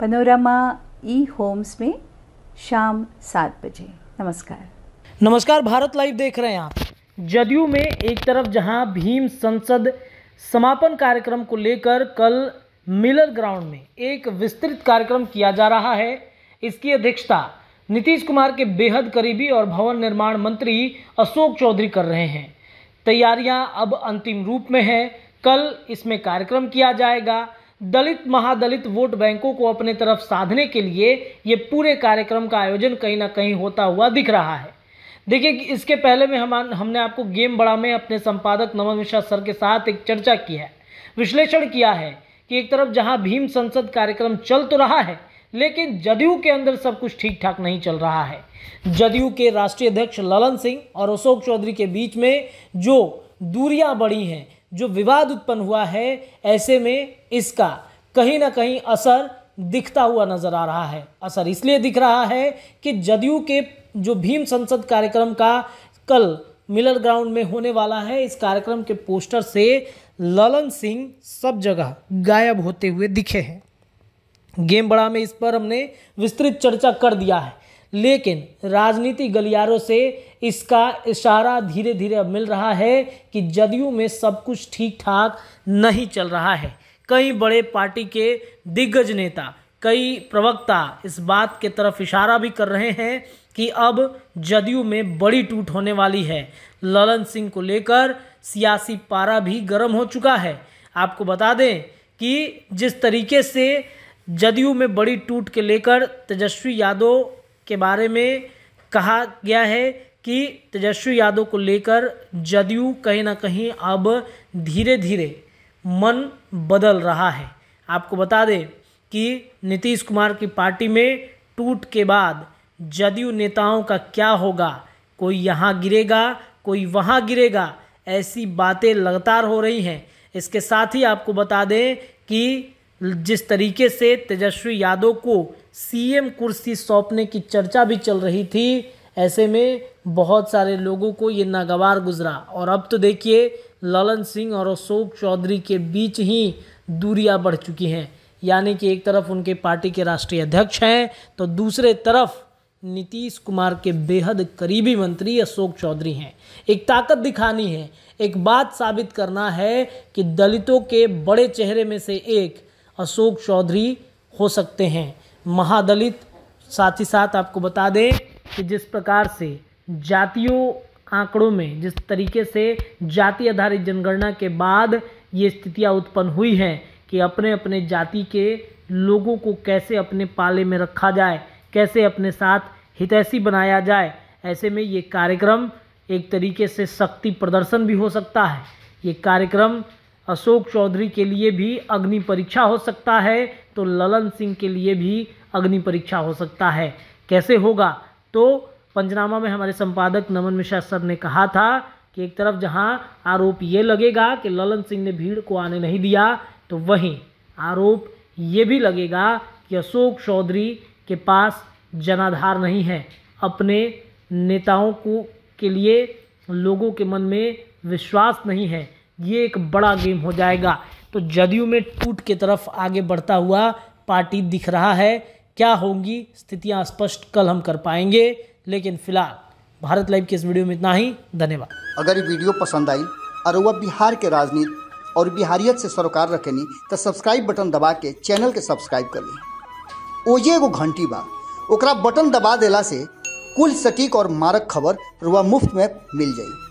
panorama ई Holmes में शाम सात बजे नमस्कार नमस्कार भारत लाइव देख रहे हैं आप जदयू में एक तरफ जहां भीम संसद समापन कार्यक्रम को लेकर कल मिलर ग्राउंड में एक विस्तृत कार्यक्रम किया जा रहा है इसकी अध्यक्षता नीतीश कुमार के बेहद करीबी और भवन निर्माण मंत्री अशोक चौधरी कर रहे हैं तैयारियां अब अंतिम रूप में हैं कल इसमें कार्यक्रम किया जाएगा दलित महादलित वोट बैंकों को अपने तरफ साधने के लिए ये पूरे कार्यक्रम का आयोजन कहीं ना कहीं होता हुआ दिख रहा है देखिए इसके पहले में हम हमने आपको गेम बड़ा में अपने संपादक नमन मिश्रा सर के साथ एक चर्चा की है विश्लेषण किया है कि एक तरफ जहां भीम संसद कार्यक्रम चल तो रहा है लेकिन जदयू के अंदर सब कुछ ठीक ठाक नहीं चल रहा है जदयू के राष्ट्रीय अध्यक्ष ललन सिंह और अशोक चौधरी के बीच में जो दूरियां बढ़ी हैं जो विवाद उत्पन्न हुआ है ऐसे में इसका कहीं ना कहीं असर दिखता हुआ नजर आ रहा है असर इसलिए दिख रहा है कि जदयू के जो भीम संसद कार्यक्रम का कल मिलर ग्राउंड में होने वाला है इस कार्यक्रम के पोस्टर से ललन सिंह सब जगह गायब होते हुए दिखे हैं गेम बड़ा में इस पर हमने विस्तृत चर्चा कर दिया है लेकिन राजनीति गलियारों से इसका इशारा धीरे धीरे अब मिल रहा है कि जदयू में सब कुछ ठीक ठाक नहीं चल रहा है कई बड़े पार्टी के दिग्गज नेता कई प्रवक्ता इस बात के तरफ इशारा भी कर रहे हैं कि अब जदयू में बड़ी टूट होने वाली है ललन सिंह को लेकर सियासी पारा भी गर्म हो चुका है आपको बता दें कि जिस तरीके से जदयू में बड़ी टूट के लेकर तेजस्वी यादव के बारे में कहा गया है कि तेजस्वी यादव को लेकर जदयू कहीं ना कहीं अब धीरे धीरे मन बदल रहा है आपको बता दें कि नीतीश कुमार की पार्टी में टूट के बाद जदयू नेताओं का क्या होगा कोई यहाँ गिरेगा कोई वहाँ गिरेगा ऐसी बातें लगातार हो रही हैं इसके साथ ही आपको बता दें कि जिस तरीके से तेजस्वी यादव को सीएम कुर्सी सौंपने की चर्चा भी चल रही थी ऐसे में बहुत सारे लोगों को ये नागवार गुजरा और अब तो देखिए ललन सिंह और अशोक चौधरी के बीच ही दूरियां बढ़ चुकी हैं यानी कि एक तरफ उनके पार्टी के राष्ट्रीय अध्यक्ष हैं तो दूसरे तरफ नीतीश कुमार के बेहद करीबी मंत्री अशोक चौधरी हैं एक ताकत दिखानी है एक बात साबित करना है कि दलितों के बड़े चेहरे में से एक अशोक चौधरी हो सकते हैं महादलित साथ ही साथ आपको बता दें कि जिस प्रकार से जातियों आंकड़ों में जिस तरीके से जाति आधारित जनगणना के बाद ये स्थितियां उत्पन्न हुई हैं कि अपने अपने जाति के लोगों को कैसे अपने पाले में रखा जाए कैसे अपने साथ हितैषी बनाया जाए ऐसे में ये कार्यक्रम एक तरीके से शक्ति प्रदर्शन भी हो सकता है ये कार्यक्रम अशोक चौधरी के लिए भी अग्नि परीक्षा हो सकता है तो ललन सिंह के लिए भी अग्नि परीक्षा हो सकता है कैसे होगा तो पंचनामा में हमारे संपादक नमन मिश्रा सर ने कहा था कि एक तरफ जहां आरोप ये लगेगा कि ललन सिंह ने भीड़ को आने नहीं दिया तो वहीं आरोप ये भी लगेगा कि अशोक चौधरी के पास जनाधार नहीं है अपने नेताओं को के लिए लोगों के मन में विश्वास नहीं है ये एक बड़ा गेम हो जाएगा तो जदयू में टूट के तरफ आगे बढ़ता हुआ पार्टी दिख रहा है क्या होंगी स्थितियां स्पष्ट कल हम कर पाएंगे लेकिन फिलहाल भारत लाइव के इस वीडियो में इतना ही धन्यवाद अगर ये वीडियो पसंद आई और वह बिहार के राजनीति और बिहारियत से सरोकार रखेनी तो सब्सक्राइब बटन दबा के चैनल के सब्सक्राइब कर ली ओजे एगो घंटी बा ओकरा बटन दबा दिला से कुल सटीक और मारक खबर रुआ मुफ्त में मिल जाए